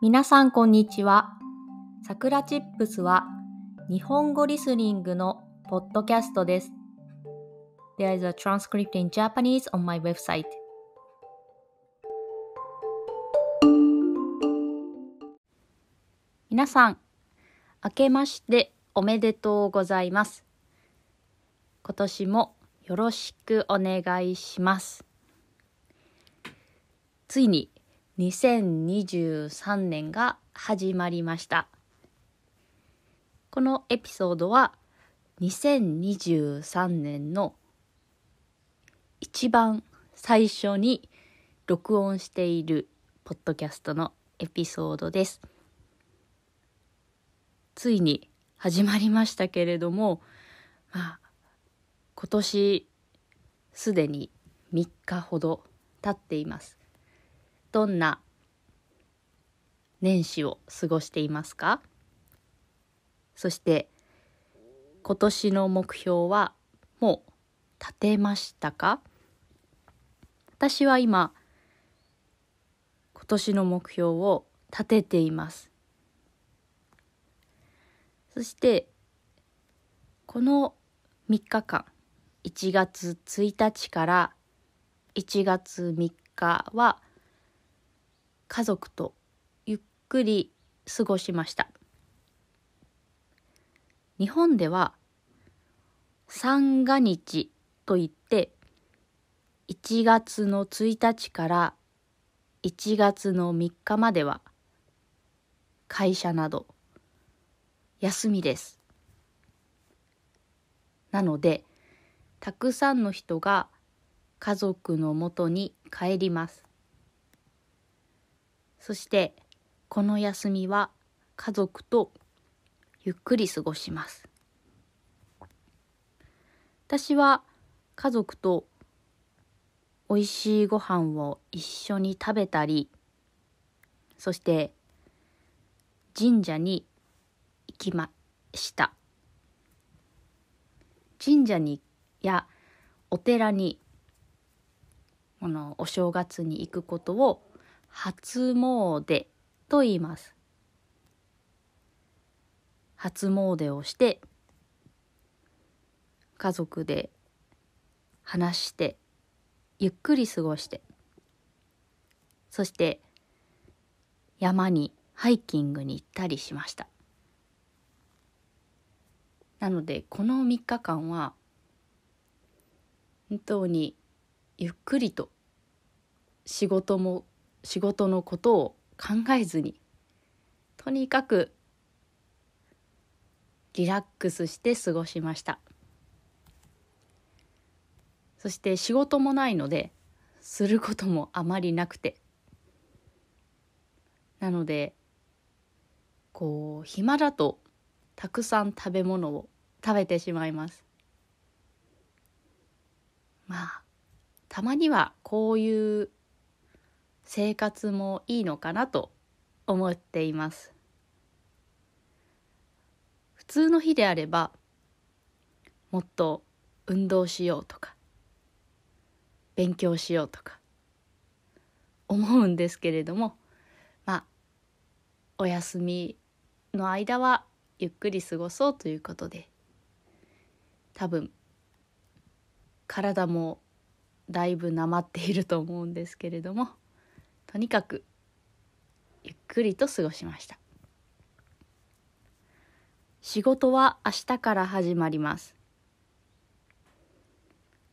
皆さんこんにちは。さくらチップスは日本語リスニングのポッドキャストです。There is a transcript in Japanese on my website. 皆さん、明けましておめでとうございます。今年もよろしくお願いします。ついに2023年が始まりましたこのエピソードは2023年の一番最初に録音しているポッドキャストのエピソードですついに始まりましたけれどもまあ今年すでに3日ほど経っていますどんな年始を過ごしていますかそして今年の目標はもう立てましたか私は今今年の目標を立てていますそしてこの3日間1月1日から1月3日は家族とゆっくり過ごしました日本では三が日といって1月の1日から1月の3日までは会社など休みです。なのでたくさんの人が家族のもとに帰ります。そしてこの休みは家族とゆっくり過ごします私は家族と美味しいご飯を一緒に食べたりそして神社に行きました神社にやお寺にこのお正月に行くことを初詣と言います。初詣をして家族で話してゆっくり過ごしてそして山にハイキングに行ったりしましたなのでこの3日間は本当にゆっくりと仕事も仕事のことを考えずにとにかくリラックスして過ごしましたそして仕事もないのですることもあまりなくてなのでこう暇だとたくさん食べ物を食べてしまいますまあたまにはこういう生活もいいのかなと思っています普通の日であればもっと運動しようとか勉強しようとか思うんですけれどもまあお休みの間はゆっくり過ごそうということで多分体もだいぶなまっていると思うんですけれども。とにかくゆっくりと過ごしました仕事は明日から始まります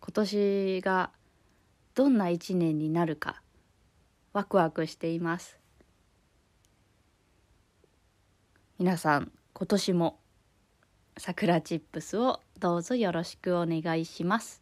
今年がどんな一年になるかワクワクしています皆さん今年も桜チップスをどうぞよろしくお願いします